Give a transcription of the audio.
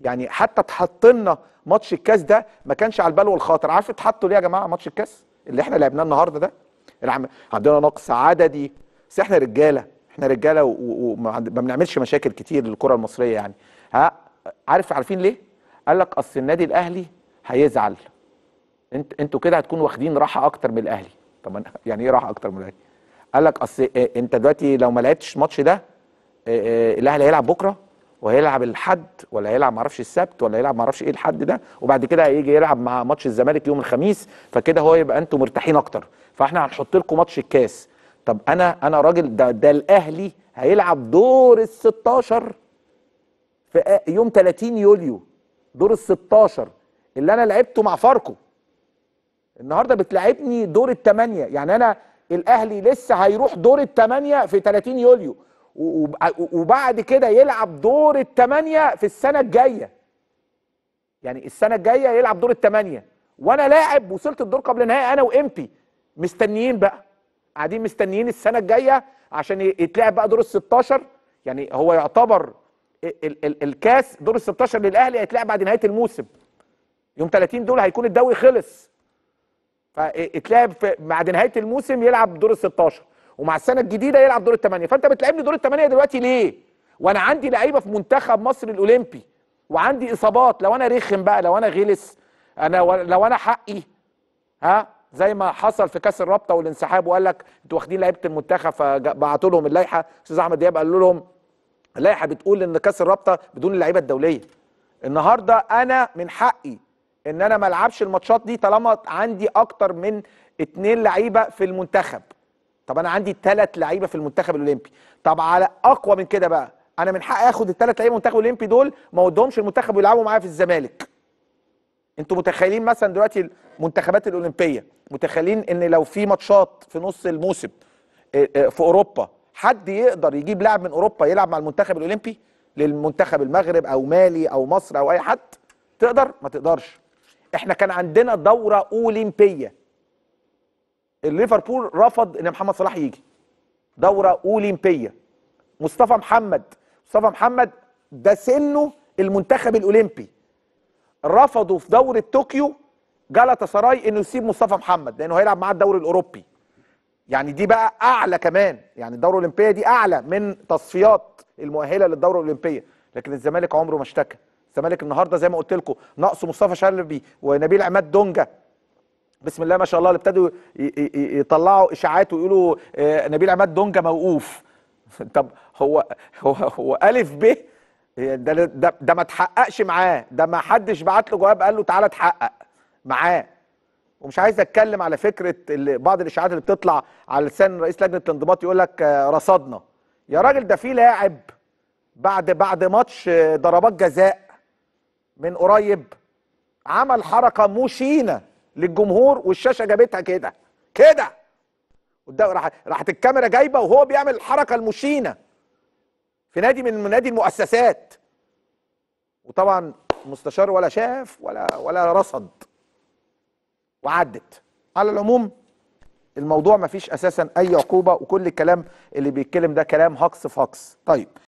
يعني حتى اتحط لنا ماتش الكاس ده ما كانش على البال والخاطر عارف اتحطوا ليه يا جماعه ماتش الكاس اللي احنا لعبناه النهارده ده العم... عندنا نقص عددي بس احنا رجاله احنا رجاله وما و... بنعملش مشاكل كتير للكره المصريه يعني ها عارف عارفين ليه قال لك اصل النادي الاهلي هيزعل انت انتوا كده هتكونوا واخدين راحه اكتر من الاهلي طب يعني ايه راحه اكتر من الاهلي قال لك اصل انت دلوقتي لو ما لعبتش الماتش ده الاهلي هيلعب بكره وهيلعب الحد ولا هيلعب معرفش السبت ولا هيلعب معرفش ايه الحد ده وبعد كده هيجي يلعب مع ماتش الزمالك يوم الخميس فكده هو يبقى انتم مرتاحين اكتر فاحنا هنحط لكم ماتش الكاس طب انا انا راجل ده, ده الاهلي هيلعب دور ال 16 في يوم 30 يوليو دور ال 16 اللي انا لعبته مع فاركو النهارده بتلعبني دور الثمانيه يعني انا الاهلي لسه هيروح دور الثمانيه في 30 يوليو وبعد كده يلعب دور الثمانيه في السنه الجايه يعني السنه الجايه يلعب دور الثمانيه وانا لاعب وصلت الدور قبل نهاية انا وامبي مستنيين بقى قاعدين مستنيين السنه الجايه عشان يتلعب بقى دور الستاشر 16 يعني هو يعتبر ال ال الكاس دور الستاشر 16 للاهلي هيتلعب بعد نهايه الموسم يوم 30 دول هيكون الدوري خلص فاتلعب بعد نهايه الموسم يلعب دور الستاشر 16 ومع السنه الجديده يلعب دور الثمانيه فانت بتلعبني دور الثمانيه دلوقتي ليه وانا عندي لعيبه في منتخب مصر الاولمبي وعندي اصابات لو انا رخم بقى لو انا غلس انا لو انا حقي ها زي ما حصل في كاس الرابطه والانسحاب وقال لك انتوا واخدين لعيبه المنتخب فبعتوا لهم اللائحه استاذ احمد دياب قال لهم اللائحه بتقول ان كاس الرابطه بدون اللعيبه الدوليه النهارده انا من حقي ان انا ما العبش الماتشات دي طالما عندي اكتر من اتنين لعيبه في المنتخب طب انا عندي ثلاث لعيبه في المنتخب الاولمبي طب على اقوى من كده بقى انا من حقي اخد الثلاث لعيبه المنتخب الاولمبي دول ما ودهمش المنتخب ويلعبوا معايا في الزمالك انتوا متخيلين مثلا دلوقتي المنتخبات الاولمبيه متخيلين ان لو في ماتشات في نص الموسم آه، آه، في اوروبا حد يقدر يجيب لاعب من اوروبا يلعب مع المنتخب الاولمبي للمنتخب المغرب او مالي او مصر او اي حد تقدر ما تقدرش احنا كان عندنا دوره اولمبيه ليفربول رفض ان محمد صلاح يجي دوره اولمبيه مصطفى محمد مصطفى محمد ده سنه المنتخب الاولمبي رفضوا في دوره طوكيو جلطة سراي انه يسيب مصطفى محمد لانه هيلعب معاه الدوري الاوروبي يعني دي بقى اعلى كمان يعني الدوره الاولمبيه دي اعلى من تصفيات المؤهله للدوره الاولمبيه لكن الزمالك عمره ما اشتكى الزمالك النهارده زي ما قلت لكم ناقصه مصطفى شلبي ونبيل عماد دونجا بسم الله ما شاء الله اللي ابتدوا يطلعوا اشاعات ويقولوا آه، نبيل عماد دونجا موقوف طب هو هو هو الف ب ده ده, ده ما تحققش معاه ده ما حدش بعت له جواب قال له تعالى اتحقق معاه ومش عايز اتكلم على فكره اللي بعض الاشاعات اللي بتطلع على لسان رئيس لجنه الانضباط يقول لك آه، رصدنا يا راجل ده في لاعب بعد بعد ماتش آه، ضربات جزاء من قريب عمل حركه مشينه للجمهور والشاشه جابتها كده كده قدام راح راحت الكاميرا جايبه وهو بيعمل الحركه المشينه في نادي من نادي المؤسسات وطبعا المستشار ولا شاف ولا ولا رصد وعدت على العموم الموضوع مفيش اساسا اي عقوبه وكل الكلام اللي بيتكلم ده كلام هقص في هقص طيب